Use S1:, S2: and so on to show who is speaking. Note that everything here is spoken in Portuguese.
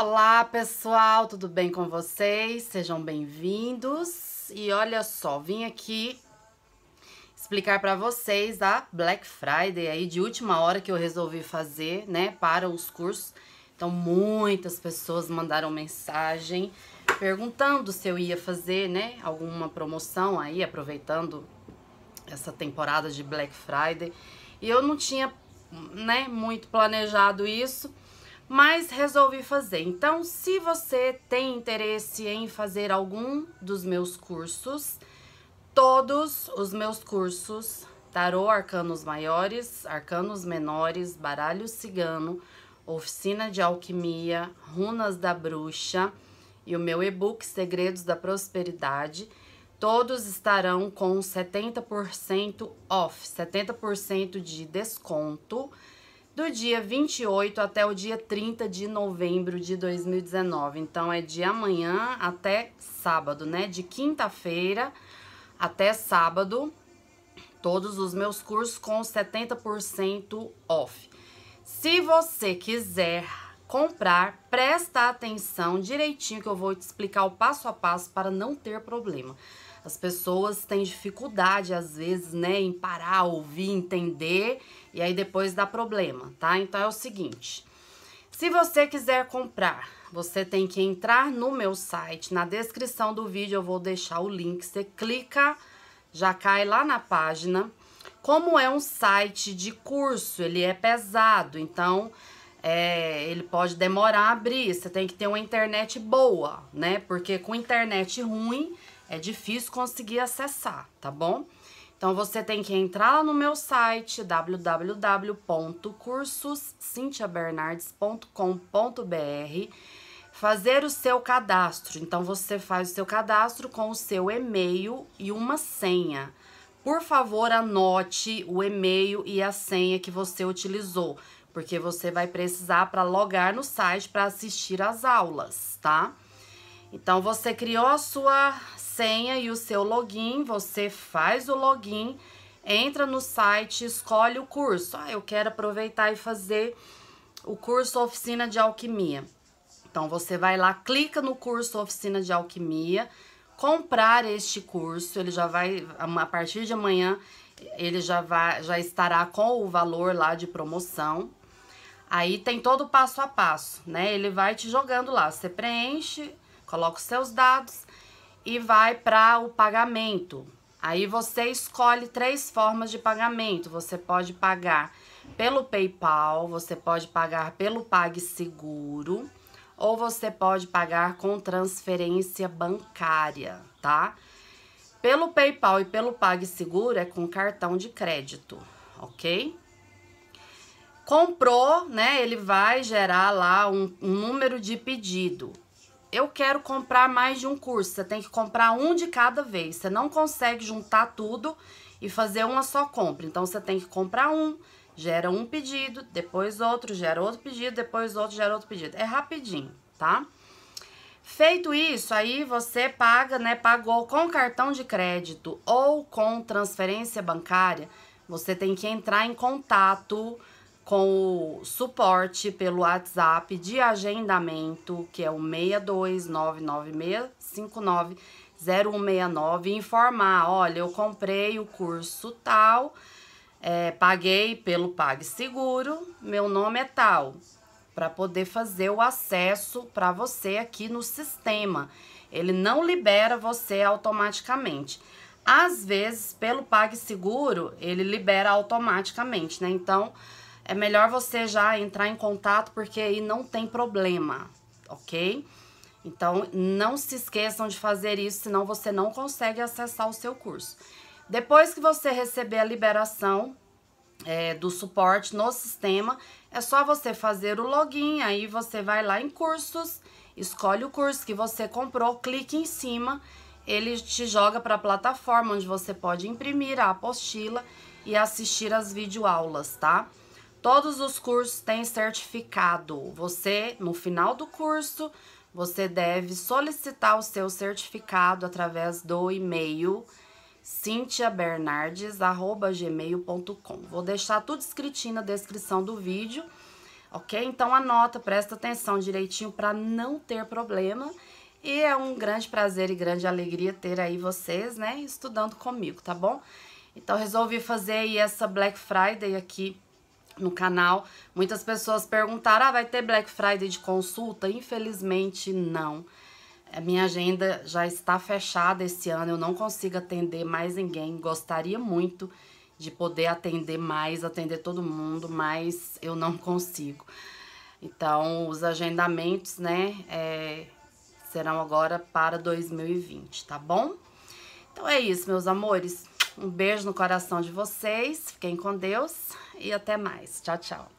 S1: Olá pessoal, tudo bem com vocês? Sejam bem-vindos. E olha só, vim aqui explicar para vocês a Black Friday aí de última hora que eu resolvi fazer, né, para os cursos. Então muitas pessoas mandaram mensagem perguntando se eu ia fazer, né, alguma promoção aí, aproveitando essa temporada de Black Friday. E eu não tinha, né, muito planejado isso mas resolvi fazer. Então, se você tem interesse em fazer algum dos meus cursos, todos os meus cursos, tarô, arcanos maiores, arcanos menores, baralho cigano, oficina de alquimia, runas da bruxa e o meu e-book Segredos da Prosperidade, todos estarão com 70% off, 70% de desconto do dia 28 até o dia 30 de novembro de 2019. Então, é de amanhã até sábado, né? De quinta-feira até sábado, todos os meus cursos com 70% off. Se você quiser comprar, presta atenção direitinho que eu vou te explicar o passo a passo para não ter problema. As pessoas têm dificuldade, às vezes, né, em parar, ouvir, entender, e aí depois dá problema, tá? Então é o seguinte: se você quiser comprar, você tem que entrar no meu site. Na descrição do vídeo eu vou deixar o link. Você clica, já cai lá na página. Como é um site de curso, ele é pesado, então é, ele pode demorar a abrir. Você tem que ter uma internet boa, né? Porque com internet ruim é difícil conseguir acessar, tá bom? Então, você tem que entrar lá no meu site www.cursoscintiabernardes.com.br fazer o seu cadastro. Então, você faz o seu cadastro com o seu e-mail e uma senha. Por favor, anote o e-mail e a senha que você utilizou, porque você vai precisar para logar no site para assistir às aulas, tá? Então, você criou a sua senha e o seu login, você faz o login, entra no site, escolhe o curso. Ah, eu quero aproveitar e fazer o curso Oficina de Alquimia. Então, você vai lá, clica no curso Oficina de Alquimia, comprar este curso, ele já vai, a partir de amanhã, ele já, vai, já estará com o valor lá de promoção. Aí tem todo o passo a passo, né? Ele vai te jogando lá, você preenche coloca os seus dados e vai para o pagamento. Aí você escolhe três formas de pagamento. Você pode pagar pelo PayPal, você pode pagar pelo PagSeguro ou você pode pagar com transferência bancária, tá? Pelo PayPal e pelo PagSeguro é com cartão de crédito, ok? Comprou, né? Ele vai gerar lá um, um número de pedido eu quero comprar mais de um curso, você tem que comprar um de cada vez. Você não consegue juntar tudo e fazer uma só compra. Então, você tem que comprar um, gera um pedido, depois outro, gera outro pedido, depois outro, gera outro pedido. É rapidinho, tá? Feito isso, aí você paga, né? Pagou com cartão de crédito ou com transferência bancária, você tem que entrar em contato com o suporte pelo WhatsApp de agendamento, que é o 62996590169, e informar, olha, eu comprei o curso tal, é, paguei pelo PagSeguro, meu nome é tal, para poder fazer o acesso para você aqui no sistema. Ele não libera você automaticamente. Às vezes, pelo PagSeguro, ele libera automaticamente, né? Então, é melhor você já entrar em contato porque aí não tem problema, ok? Então, não se esqueçam de fazer isso, senão você não consegue acessar o seu curso. Depois que você receber a liberação é, do suporte no sistema, é só você fazer o login, aí você vai lá em cursos, escolhe o curso que você comprou, clique em cima, ele te joga para a plataforma onde você pode imprimir a apostila e assistir as videoaulas, tá? Todos os cursos têm certificado. Você, no final do curso, você deve solicitar o seu certificado através do e-mail cintiabernardes.gmail.com. Vou deixar tudo escritinho na descrição do vídeo, ok? Então anota, presta atenção direitinho para não ter problema. E é um grande prazer e grande alegria ter aí vocês, né, estudando comigo, tá bom? Então resolvi fazer aí essa Black Friday aqui no canal, muitas pessoas perguntaram: ah, vai ter Black Friday de consulta? Infelizmente, não. A minha agenda já está fechada esse ano, eu não consigo atender mais ninguém. Gostaria muito de poder atender mais, atender todo mundo, mas eu não consigo. Então, os agendamentos, né, é, serão agora para 2020, tá bom? Então é isso, meus amores. Um beijo no coração de vocês. Fiquem com Deus e até mais. Tchau, tchau.